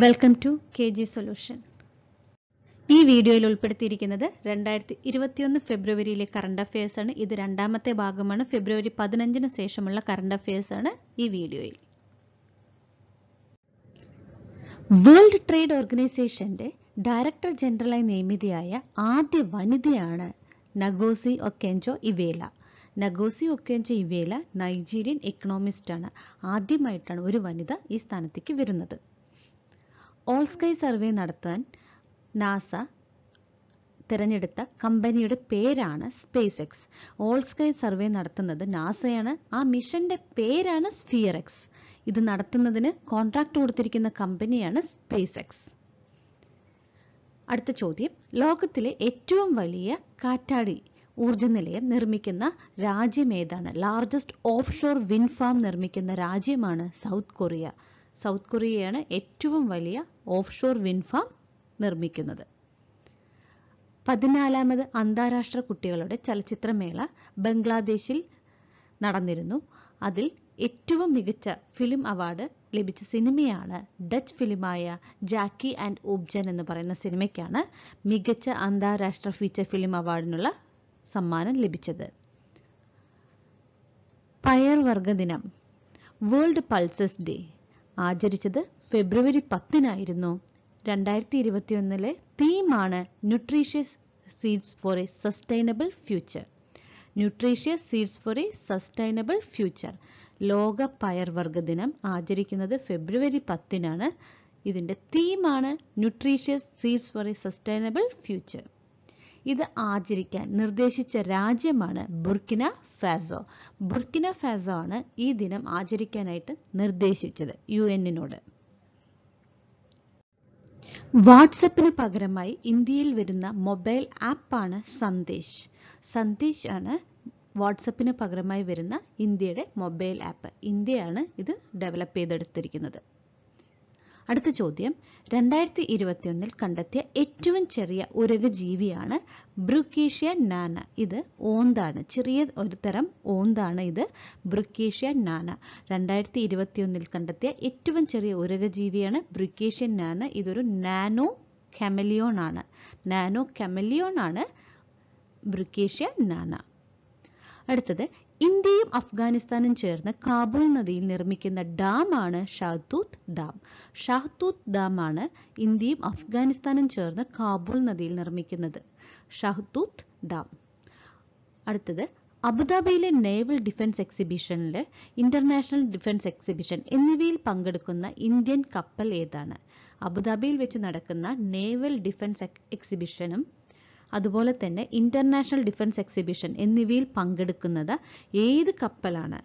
welcome to K G solution ഈ വീഡിയോയിൽ ഉൾപ്പെടുത്തിയിരിക്കുന്നത് രണ്ടായിരത്തി ഇരുപത്തിയൊന്ന് ഫെബ്രുവരിയിലെ കറണ്ട് അഫയേഴ്സ് ആണ് ഇത് രണ്ടാമത്തെ ഭാഗമാണ് ഫെബ്രുവരി പതിനഞ്ചിന് ശേഷമുള്ള കറണ്ട് അഫയേഴ്സ് ആണ് ഈ വീഡിയോയിൽ വേൾഡ് ട്രേഡ് ഓർഗനൈസേഷന്റെ ഡയറക്ടർ ജനറലായി നിയമിതയായ ആദ്യ വനിതയാണ് നഗോസി ഒക്കെൻജോ ഇവേല നഗോസി ഒക്കെൻജോ ഇവേല നൈജീരിയൻ എക്കണോമിസ്റ്റാണ് ആദ്യമായിട്ടാണ് ഒരു വനിത ഈ സ്ഥാനത്തേക്ക് വരുന്നത് ഓൾ സ്കൈ സർവേ നടത്താൻ നാസ തിരഞ്ഞെടുത്ത കമ്പനിയുടെ പേരാണ് SpaceX all sky survey നടത്തുന്നത് നാസയാണ് ആ മിഷന്റെ പേരാണ് സ്ഫിയർ എക്സ് ഇത് നടത്തുന്നതിന് കോൺട്രാക്ട് കൊടുത്തിരിക്കുന്ന കമ്പനിയാണ് സ്പേസ് എക്സ് അടുത്ത ചോദ്യം ലോകത്തിലെ ഏറ്റവും വലിയ കാറ്റാടി ഊർജ നിലയം നിർമ്മിക്കുന്ന രാജ്യം ഏതാണ് ലാർജസ്റ്റ് ഓഫ് ഷോർ വിൻഫാം നിർമ്മിക്കുന്ന രാജ്യമാണ് സൗത്ത് കൊറിയ സൗത്ത് കൊറിയയാണ് ഏറ്റവും വലിയ ഓഫ്ഷോർ ഷോർ ഫാം നിർമ്മിക്കുന്നത് പതിനാലാമത് അന്താരാഷ്ട്ര കുട്ടികളുടെ ചലച്ചിത്രമേള ബംഗ്ലാദേശിൽ നടന്നിരുന്നു അതിൽ ഏറ്റവും മികച്ച ഫിലിം അവാർഡ് ലഭിച്ച സിനിമയാണ് ഡച്ച് ഫിലിമായ ജാക്കി ആൻഡ് ഓബ്ജൻ എന്ന് പറയുന്ന സിനിമയ്ക്കാണ് മികച്ച അന്താരാഷ്ട്ര ഫീച്ചർ ഫിലിം അവാർഡിനുള്ള സമ്മാനം ലഭിച്ചത് പയർവർഗ ദിനം വേൾഡ് പൾസസ് ഡേ ആചരിച്ചത് ഫെബ്രുവരി പത്തിനായിരുന്നു രണ്ടായിരത്തി ഇരുപത്തിയൊന്നിലെ തീമാണ് nutritious seeds for a sustainable future nutritious seeds for a sustainable future ലോക പയർവർഗ ദിനം ആചരിക്കുന്നത് ഫെബ്രുവരി പത്തിനാണ് ഇതിൻ്റെ തീമാണ് nutritious seeds for a sustainable future ഇത് ആചരിക്കാൻ നിർദ്ദേശിച്ച രാജ്യമാണ് ബുർക്കിന ഫാസോ ബുർക്കിന ഫാസോ ആണ് ഈ ദിനം ആചരിക്കാനായിട്ട് നിർദ്ദേശിച്ചത് യു എന്നിനോട് വാട്സപ്പിന് പകരമായി ഇന്ത്യയിൽ വരുന്ന മൊബൈൽ ആപ്പാണ് സന്ദേശ് സന്ദേശ് ആണ് വാട്സപ്പിന് പകരമായി വരുന്ന ഇന്ത്യയുടെ മൊബൈൽ ആപ്പ് ഇന്ത്യയാണ് ഇത് ഡെവലപ്പ് ചെയ്തെടുത്തിരിക്കുന്നത് അടുത്ത ചോദ്യം രണ്ടായിരത്തി ഒന്നിൽ കണ്ടെത്തിയ ഏറ്റവും ചെറിയ ഉരക ജീവിയാണ് ബ്രുക്കേഷ്യ നാന ഇത് ഓന്താണ് ചെറിയ ഒരു തരം ഓന്താണ് ഇത് ബ്രുക്കേഷ്യ നാന രണ്ടായിരത്തി ഒന്നിൽ കണ്ടെത്തിയ ഏറ്റവും ചെറിയ ഉരക ജീവിയാണ് ബ്രുക്കേഷ്യ നാന ഇതൊരു നാനോ കെമലിയോൺ ആണ് നാനോ കെമലിയോൺ ആണ് ബ്രിക്കേഷ്യ നാന അടുത്തത് ഇന്ത്യയും അഫ്ഗാനിസ്ഥാനും ചേർന്ന് കാബൂൾ നദിയിൽ നിർമ്മിക്കുന്ന ഡാമാണ് ഷാഹ്തൂത്ത് ഡാം ഷാഹ്തൂത്ത് ഡാമാണ് ഇന്ത്യയും അഫ്ഗാനിസ്ഥാനും ചേർന്ന് കാബൂൾ നദിയിൽ നിർമ്മിക്കുന്നത് ഷാഹ്തൂത്ത് ഡാം അടുത്തത് അബുദാബിയിലെ നേവൽ ഡിഫൻസ് എക്സിബിഷനിലെ ഇന്റർനാഷണൽ ഡിഫൻസ് എക്സിബിഷൻ എന്നിവയിൽ പങ്കെടുക്കുന്ന ഇന്ത്യൻ കപ്പൽ ഏതാണ് അബുദാബിയിൽ വെച്ച് നടക്കുന്ന നേവൽ ഡിഫൻസ് എക്സിബിഷനും അതുപോലെ തന്നെ ഇൻ്റർനാഷണൽ ഡിഫൻസ് എക്സിബിഷൻ എന്നിവയിൽ പങ്കെടുക്കുന്നത് ഏത് കപ്പലാണ്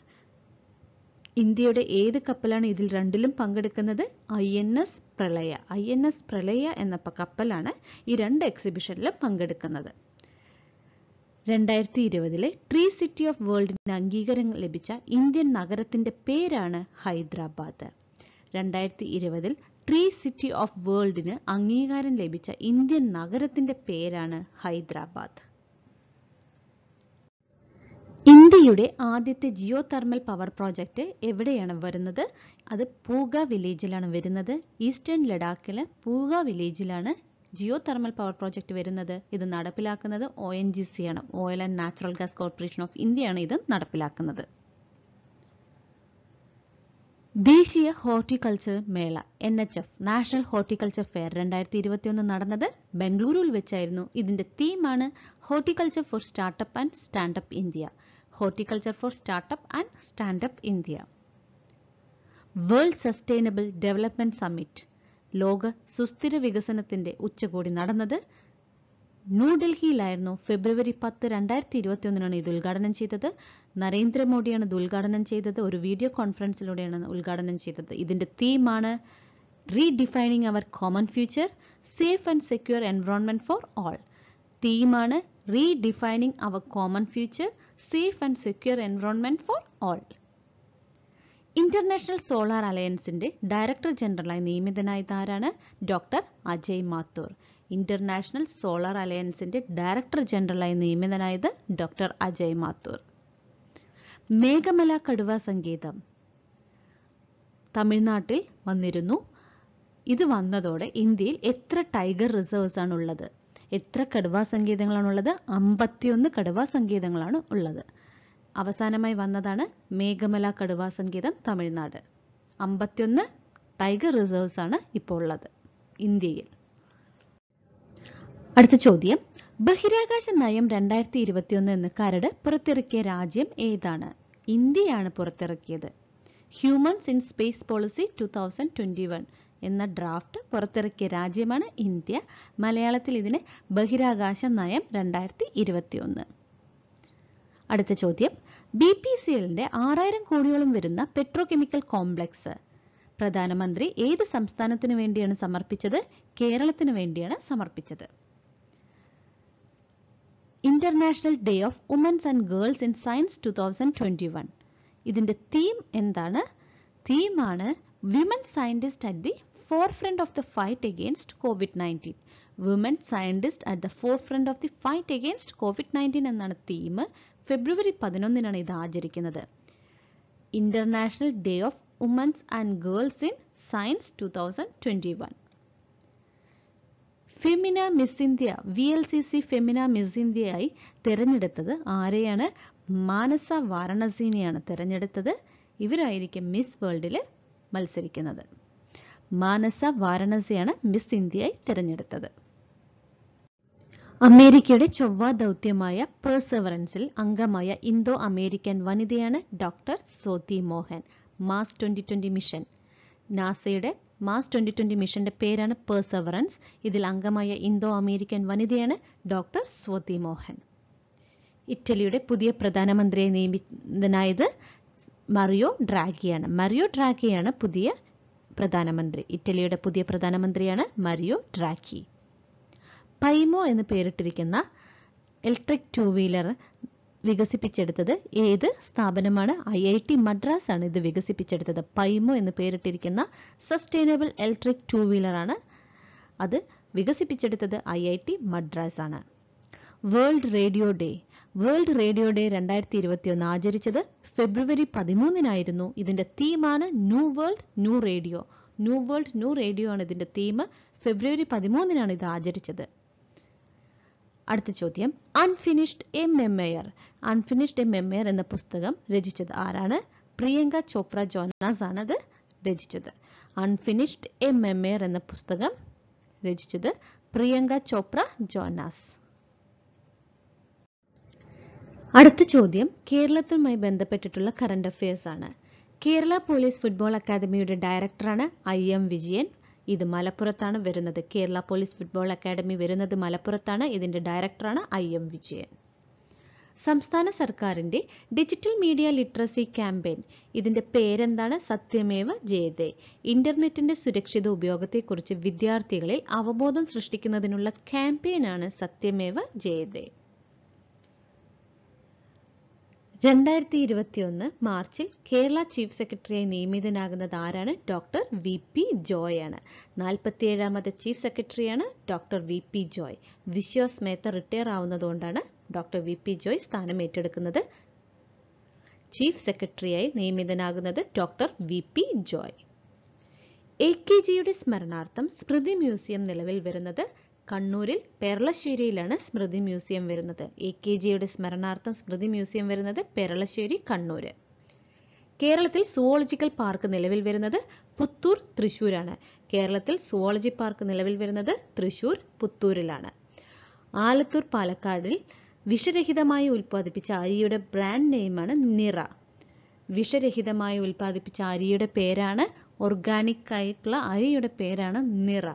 ഇന്ത്യയുടെ ഏത് കപ്പലാണ് ഇതിൽ രണ്ടിലും പങ്കെടുക്കുന്നത് I N S Pralaya I N S Pralaya എന്ന കപ്പലാണ് ഈ രണ്ട് എക്സിബിഷനിലും പങ്കെടുക്കുന്നത് രണ്ടായിരത്തി ഇരുപതിലെ ട്രീ സിറ്റി ഓഫ് വേൾഡിന് അംഗീകാരം ലഭിച്ച ഇന്ത്യൻ നഗരത്തിന്റെ പേരാണ് ഹൈദരാബാദ് രണ്ടായിരത്തി ഇരുപതിൽ ട്രീ സിറ്റി ഓഫ് വേൾഡിന് അംഗീകാരം ലഭിച്ച ഇന്ത്യൻ നഗരത്തിന്റെ പേരാണ് ഹൈദരാബാദ് ഇന്ത്യയുടെ ആദ്യത്തെ ജിയോ തെർമൽ പവർ പ്രോജക്റ്റ് എവിടെയാണ് വരുന്നത് അത് പൂഗ വില്ലേജിലാണ് വരുന്നത് ഈസ്റ്റേൺ ലഡാക്കിലെ പൂഗ വില്ലേജിലാണ് ജിയോ തെർമൽ പവർ പ്രോജക്റ്റ് വരുന്നത് ഇത് നടപ്പിലാക്കുന്നത് ഒ എൻ ജി സി ആണ് oil and natural gas corporation of ഇന്ത്യയാണ് ഇത് നടപ്പിലാക്കുന്നത് ദേശീയ ഹോർട്ടിക്കൾച്ചർ മേള N H F national horticulture fair രണ്ടായിരത്തി ഇരുപത്തിയൊന്ന് നടന്നത് ബംഗളൂരുവിൽ വെച്ചായിരുന്നു ഇതിന്റെ തീമാണ് horticulture for startup and standup India horticulture for startup and standup India world sustainable development summit ലോക സുസ്ഥിര വികസനത്തിന്റെ ഉച്ചകോടി നടന്നത് ന്യൂഡൽഹിയിലായിരുന്നു ഫെബ്രുവരി പത്ത് രണ്ടായിരത്തി ഇരുപത്തിയൊന്നിനാണ് ഇത് ഉദ്ഘാടനം ചെയ്തത് നരേന്ദ്രമോദിയാണ് ഇത് ഉദ്ഘാടനം ചെയ്തത് ഒരു വീഡിയോ കോൺഫറൻസിലൂടെയാണ് ഉദ്ഘാടനം ചെയ്തത് ഇതിന്റെ തീമാണ് redefining our common future safe and secure environment for all തീമാണ് redefining our common future safe and secure environment for all international solar അലയൻസിന്റെ ഡയറക്ടർ ജനറലായി നിയമിതനായത് ആരാണ് doctor Ajay Mathur international solar അലയൻസിന്റെ ഡയറക്ടർ ജനറലായി നിയമിതനായത് ഡോക്ടർ അജയ് മാത്തൂർ മേഘമല കടുവ സംഗീതം തമിഴ്നാട്ടിൽ വന്നിരുന്നു ഇത് വന്നതോടെ ഇന്ത്യയിൽ എത്ര ടൈഗർ റിസർവ്സ് ആണ് ഉള്ളത് എത്ര കടുവാ സങ്കേതങ്ങളാണുള്ളത് അമ്പത്തിയൊന്ന് കടുവാ സങ്കേതങ്ങളാണ് ഉള്ളത് അവസാനമായി വന്നതാണ് മേഘമല കടുവാ സങ്കേതം തമിഴ്നാട് അമ്പത്തിയൊന്ന് ടൈഗർ റിസർവ്സ് ആണ് ഇപ്പോൾ ഉള്ളത് ഇന്ത്യയിൽ അടുത്ത ചോദ്യം ബഹിരാകാശ നയം രണ്ടായിരത്തി ഒന്ന് എന്ന കരട് പുറത്തിറക്കിയ രാജ്യം ഏതാണ് ഇന്ത്യയാണ് പുറത്തിറക്കിയത് humans in space policy two thousand twenty one എന്ന ഡ്രാഫ്റ്റ് പുറത്തിറക്കിയ രാജ്യമാണ് ഇന്ത്യ മലയാളത്തിൽ ഇതിന് ബഹിരാകാശ നയം രണ്ടായിരത്തി ഒന്ന് അടുത്ത ചോദ്യം ബി പി സി എല്ലിന്റെ ആറായിരം കോടിയോളം വരുന്ന പെട്രോ കെമിക്കൽ കോംപ്ലക്സ് പ്രധാനമന്ത്രി ഏത് സംസ്ഥാനത്തിന് വേണ്ടിയാണ് സമർപ്പിച്ചത് കേരളത്തിനു വേണ്ടിയാണ് സമർപ്പിച്ചത് international day of womens and girls in science two thousand twenty one ഇതിന്റെ തീം എന്താണ് തീമാണ് women scientist at the forefront of the fight against covid nineteen women scientist at the forefront of the fight against covid nineteen എന്നാണ് theme ഫെബ്രുവരി പതിനൊന്നിനാണ് ഇത് ആചരിക്കുന്നത് international day of womens and girls in science two thousand twenty one Femina Miss India V L C C Femina miss ഇന്ത്യയായി തിരഞ്ഞെടുത്തത് ആരെയാണ് മാനസ വാരണസിനെയാണ് തിരഞ്ഞെടുത്തത് ഇവരായിരിക്കും miss വേൾഡിൽ മത്സരിക്കുന്നത് മാനസ വാരണസിയാണ് മിസ് ഇന്ത്യയായി തിരഞ്ഞെടുത്തത് അമേരിക്കയുടെ ചൊവ്വ ദൗത്യമായ പേഴ്സവറൻസിൽ അംഗമായ ഇന്തോ അമേരിക്കൻ വനിതയാണ് doctor Swati Mohan Mars twenty twenty mission നാസയുടെ മാസ് ട്വന്റി ട്വന്റി മിഷന്റെ പേരാണ് പേഴ്സവറൻസ് ഇതിൽ അംഗമായ ഇന്തോ അമേരിക്കൻ വനിതയാണ് ഡോക്ടർ സ്വതി മോഹൻ ഇറ്റലിയുടെ പുതിയ പ്രധാനമന്ത്രിയെ നിയമിതനായത് മറിയോ ഡ്രാഗിയാണ് മറിയോ ഡ്രാഗിയാണ് പുതിയ പ്രധാനമന്ത്രി ഇറ്റലിയുടെ പുതിയ പ്രധാനമന്ത്രിയാണ് മറിയോ ഡ്രാഗി പൈമോ എന്ന് പേരിട്ടിരിക്കുന്ന ഇലക്ട്രിക് ടു വീലർ വികസിപ്പിച്ചെടുത്തത് ഏത് സ്ഥാപനമാണ് ഐ ഐ ടി മദ്രാസ് ആണ് ഇത് വികസിപ്പിച്ചെടുത്തത് പൈമോ എന്ന് പേരിട്ടിരിക്കുന്ന സസ്റ്റൈനബിൾ ഇലക്ട്രിക് ടു വീലറാണ് അത് വികസിപ്പിച്ചെടുത്തത് ഐ ഐ ടി മദ്രാസ് ആണ് world radio day world radio day രണ്ടായിരത്തി ഒന്ന് ആചരിച്ചത് ഫെബ്രുവരി പതിമൂന്നിനായിരുന്നു ഇതിന്റെ തീമാണ് new world new radio new world new radio ആണ് ഇതിന്റെ തീം ഫെബ്രുവരി പതിമൂന്നിനാണ് ഇത് ആചരിച്ചത് അടുത്ത ചോദ്യം unfinished a memoir unfinished a memoir എന്ന പുസ്തകം രചിച്ചത് ആരാണ് പ്രിയങ്ക ചോപ്ര ജോനാസ് ആണ് അത് രചിച്ചത് അൺഫിനിഷ്ഡ് എ മെമ്മയർ എന്ന പുസ്തകം രചിച്ചത് പ്രിയങ്ക ചോപ്ര ജോനാസ് അടുത്ത ചോദ്യം കേരളത്തുമായി ബന്ധപ്പെട്ടിട്ടുള്ള കറണ്ട് അഫയേഴ്സ് ആണ് കേരള പോലീസ് ഫുട്ബോൾ അക്കാദമിയുടെ ഡയറക്ടറാണ് ഐ എം വിജയൻ ഇത് മലപ്പുറത്താണ് വരുന്നത് കേരള പോലീസ് ഫുട്ബോൾ അക്കാദമി വരുന്നത് മലപ്പുറത്താണ് ഇതിന്റെ ഡയറക്ടറാണ് ഐ എം വിജയൻ സംസ്ഥാന സർക്കാരിന്റെ ഡിജിറ്റൽ മീഡിയ ലിറ്ററസി ക്യാമ്പയിൻ ഇതിന്റെ പേരെന്താണ് സത്യമേവ ജയതേ ഇന്റർനെറ്റിന്റെ സുരക്ഷിത ഉപയോഗത്തെക്കുറിച്ച് വിദ്യാർത്ഥികളിൽ അവബോധം സൃഷ്ടിക്കുന്നതിനുള്ള ക്യാമ്പയിനാണ് സത്യമേവ ജയതേ രണ്ടായിരത്തി ഒന്ന് മാർച്ചിൽ കേരള ചീഫ് സെക്രട്ടറിയായി നിയമിതനാകുന്നത് ആരാണ് ഡോക്ടർ വി പി ജോയ് ആണ് നാൽപ്പത്തിയേഴാമത്തെ ചീഫ് സെക്രട്ടറിയാണ് doctor V P Joy Vishwas Mehta retire ആവുന്നതുകൊണ്ടാണ് ഡോക്ടർ വി പി ജോയ് സ്ഥാനം ഏറ്റെടുക്കുന്നത് ചീഫ് സെക്രട്ടറിയായി നിയമിതനാകുന്നത് doctor V P Joy A K ജിയുടെ സ്മരണാർത്ഥം സ്മൃതി മ്യൂസിയം നിലവിൽ വരുന്നത് കണ്ണൂരിൽ പെരളശ്ശേരിയിലാണ് സ്മൃതി മ്യൂസിയം വരുന്നത് എ കെ ജിയുടെ സ്മരണാർത്ഥം സ്മൃതി മ്യൂസിയം വരുന്നത് പെരളശ്ശേരി കണ്ണൂര് കേരളത്തിൽ സുവോളജിക്കൽ പാർക്ക് നിലവിൽ വരുന്നത് പുത്തൂർ തൃശൂരാണ് കേരളത്തിൽ സുവോളജി പാർക്ക് നിലവിൽ വരുന്നത് തൃശൂർ പുത്തൂരിലാണ് ആലത്തൂർ പാലക്കാടിൽ വിഷരഹിതമായി ഉൽപ്പാദിപ്പിച്ച അരിയുടെ ബ്രാൻഡ് നെയിമാണ് നിറ വിഷരഹിതമായി ഉൽപ്പാദിപ്പിച്ച അരിയുടെ പേരാണ് ഓർഗാനിക് ആയിട്ടുള്ള അരിയുടെ പേരാണ് നിറ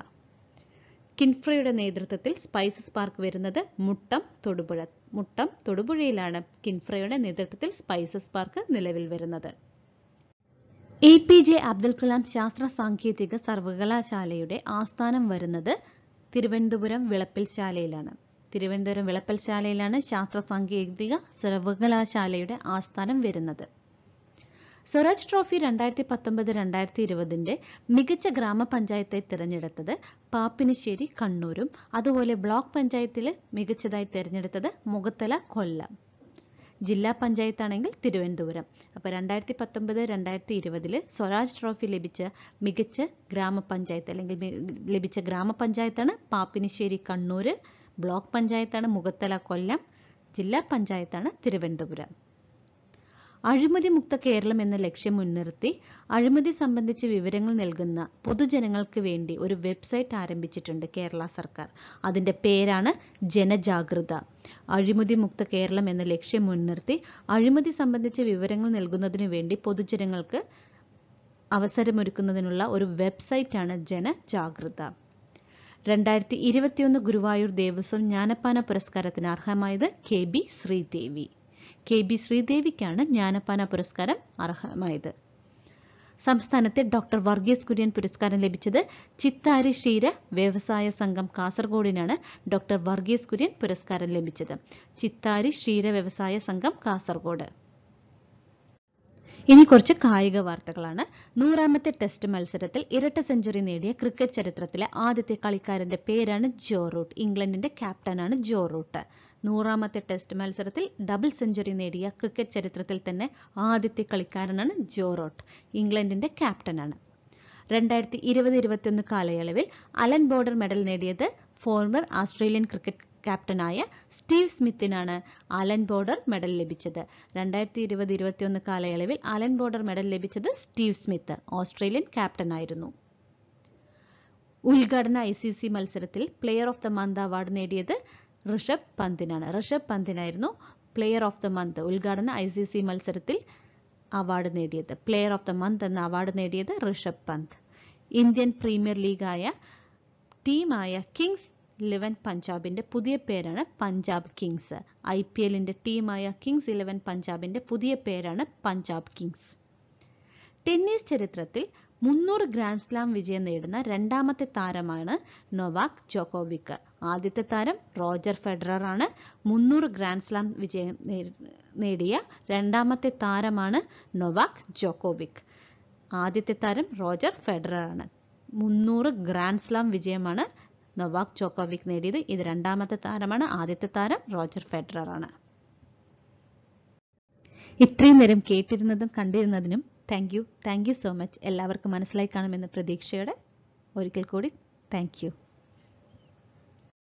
കിൻഫ്രയുടെ നേതൃത്വത്തിൽ സ്പൈസസ് പാർക്ക് വരുന്നത് മുട്ടം തൊടുപുഴ മുട്ടം തൊടുപുഴയിലാണ് കിൻഫ്രയുടെ നേതൃത്വത്തിൽ സ്പൈസസ് പാർക്ക് നിലവിൽ വരുന്നത് A P J Abdul Kalam ശാസ്ത്ര സാങ്കേതിക സർവകലാശാലയുടെ ആസ്ഥാനം വരുന്നത് തിരുവനന്തപുരം വിളപ്പിൽശാലയിലാണ് തിരുവനന്തപുരം വിളപ്പിൽശാലയിലാണ് ശാസ്ത്ര സാങ്കേതിക സർവകലാശാലയുടെ ആസ്ഥാനം വരുന്നത് സ്വരാജ് ട്രോഫി രണ്ടായിരത്തി പത്തൊമ്പത് രണ്ടായിരത്തി ഇരുപതിന്റെ മികച്ച ഗ്രാമപഞ്ചായത്തെ തിരഞ്ഞെടുത്തത് പാപ്പിനിശ്ശേരി കണ്ണൂരും അതുപോലെ ബ്ലോക്ക് പഞ്ചായത്തിൽ മികച്ചതായി തിരഞ്ഞെടുത്തത് മുഖത്തല കൊല്ലം ജില്ലാ പഞ്ചായത്താണെങ്കിൽ തിരുവനന്തപുരം അപ്പോൾ രണ്ടായിരത്തി പത്തൊമ്പത് രണ്ടായിരത്തി ഇരുപതിൽ സ്വരാജ് ട്രോഫി ലഭിച്ച മികച്ച ഗ്രാമപഞ്ചായത്ത് അല്ലെങ്കിൽ ലഭിച്ച ഗ്രാമപഞ്ചായത്താണ് പാപ്പിനിശ്ശേരി കണ്ണൂർ ബ്ലോക്ക് പഞ്ചായത്താണ് മുഖത്തല കൊല്ലം ജില്ലാ പഞ്ചായത്താണ് തിരുവനന്തപുരം അഴിമതി മുക്ത കേരളം എന്ന ലക്ഷ്യം മുൻനിർത്തി അഴിമതി സംബന്ധിച്ച് വിവരങ്ങൾ നൽകുന്ന പൊതുജനങ്ങൾക്ക് വേണ്ടി ഒരു വെബ്സൈറ്റ് ആരംഭിച്ചിട്ടുണ്ട് കേരള സർക്കാർ അതിൻ്റെ പേരാണ് ജനജാഗ്രത അഴിമതി മുക്ത കേരളം എന്ന ലക്ഷ്യം മുൻനിർത്തി അഴിമതി സംബന്ധിച്ച വിവരങ്ങൾ നൽകുന്നതിനു വേണ്ടി പൊതുജനങ്ങൾക്ക് അവസരമൊരുക്കുന്നതിനുള്ള ഒരു വെബ്സൈറ്റാണ് ജനജാഗ്രത രണ്ടായിരത്തി ഇരുപത്തിയൊന്ന് ഗുരുവായൂർ ദേവസ്വം ജ്ഞാനപ്പാന പുരസ്കാരത്തിന് അർഹമായത് K B Sreedevi K B ശ്രീദേവിക്കാണ് ജ്ഞാനപാന പുരസ്കാരം അർഹമായത് സംസ്ഥാനത്തെ ഡോക്ടർ വർഗീസ് കുര്യൻ പുരസ്കാരം ലഭിച്ചത് ചിത്താരി ക്ഷീര വ്യവസായ സംഘം കാസർഗോഡിനാണ് ഡോക്ടർ വർഗീസ് കുര്യൻ പുരസ്കാരം ലഭിച്ചത് ചിത്താരി ക്ഷീര വ്യവസായ സംഘം കാസർഗോഡ് ഇനി കുറച്ച് കായിക വാർത്തകളാണ് നൂറാമത്തെ ടെസ്റ്റ് മത്സരത്തിൽ ഇരട്ട സെഞ്ചുറി നേടിയ ക്രിക്കറ്റ് ചരിത്രത്തിലെ ആദ്യത്തെ കളിക്കാരന്റെ പേരാണ് ജോറൂട്ട് ഇംഗ്ലണ്ടിന്റെ ക്യാപ്റ്റനാണ് ജോറൂട്ട് റൂട്ട് നൂറാമത്തെ ടെസ്റ്റ് മത്സരത്തിൽ ഡബിൾ സെഞ്ചുറി നേടിയ ക്രിക്കറ്റ് ചരിത്രത്തിൽ തന്നെ ആദ്യത്തെ കളിക്കാരനാണ് ജോറോട്ട് ഇംഗ്ലണ്ടിന്റെ ക്യാപ്റ്റനാണ് രണ്ടായിരത്തി ഇരുപത് ഇരുപത്തിയൊന്ന് കാലയളവിൽ അലൻ ബോർഡർ മെഡൽ നേടിയത് ഫോർമർ ആസ്ട്രേലിയൻ ക്രിക്കറ്റ് ക്യാപ്റ്റനായ സ്റ്റീവ് സ്മിത്തിനാണ് അലൻ ബോർഡർ മെഡൽ ലഭിച്ചത് രണ്ടായിരത്തി ഇരുപത് ഇരുപത്തിയൊന്ന് കാലയളവിൽ അലൻ ബോർഡർ മെഡൽ ലഭിച്ചത് സ്റ്റീവ് സ്മിത്ത് ഓസ്ട്രേലിയൻ ക്യാപ്റ്റനായിരുന്നു ഉദ്ഘാടന ഐ സി സി മത്സരത്തിൽ player of the month award നേടിയത് ഋഷഭ് പന്തിനാണ് ഋഷഭ് പന്തിനായിരുന്നു പ്ലെയർ ഓഫ് ദ മന്ത് ഉദ്ഘാടന ഐ സി സി മത്സരത്തിൽ അവാർഡ് നേടിയത് പ്ലെയർ ഓഫ് ദ മന്ത് എന്ന അവാർഡ് നേടിയത് ഋഷഭ് പന്ത് ഇന്ത്യൻ പ്രീമിയർ ലീഗായ ടീമായ കിങ്സ് ഇലവൻ പഞ്ചാബിന്റെ പുതിയ പേരാണ് പഞ്ചാബ് കിങ്സ് ഐ പി എല്ലിന്റെ ടീമായ കിങ്സ് ഇലവൻ പഞ്ചാബിന്റെ പുതിയ പേരാണ് പഞ്ചാബ് കിങ്സ് ടെന്നീസ് ചരിത്രത്തിൽ മുന്നൂറ് ഗ്രാൻഡ് സ്ലാം വിജയം നേടുന്ന രണ്ടാമത്തെ താരമാണ് നൊവാക് ജോക്കോവിക്ക് ആദ്യത്തെ താരം റോജർ ഫെഡറർ ആണ് മുന്നൂറ് ഗ്രാൻഡ് സ്ലാം വിജയം നേടിയ രണ്ടാമത്തെ താരമാണ് നൊവാക് ജോക്കോവിക് ആദ്യത്തെ താരം റോജർ ഫെഡറർ ആണ് മുന്നൂറ് ഗ്രാൻഡ് സ്ലാം വിജയമാണ് നൊവാക് ജോക്കോവിക് നേടിയത് ഇത് രണ്ടാമത്തെ താരമാണ് ആദ്യത്തെ താരം റോജർ ഫെഡറർ ആണ് ഇത്രയും നേരം കേട്ടിരുന്നതും കണ്ടിരുന്നതിനും thank you thank you so much എല്ലാവർക്കും മനസ്സിലായി കാണുമെന്ന പ്രതീക്ഷയോടെ ഒരിക്കൽ കൂടി താങ്ക് യു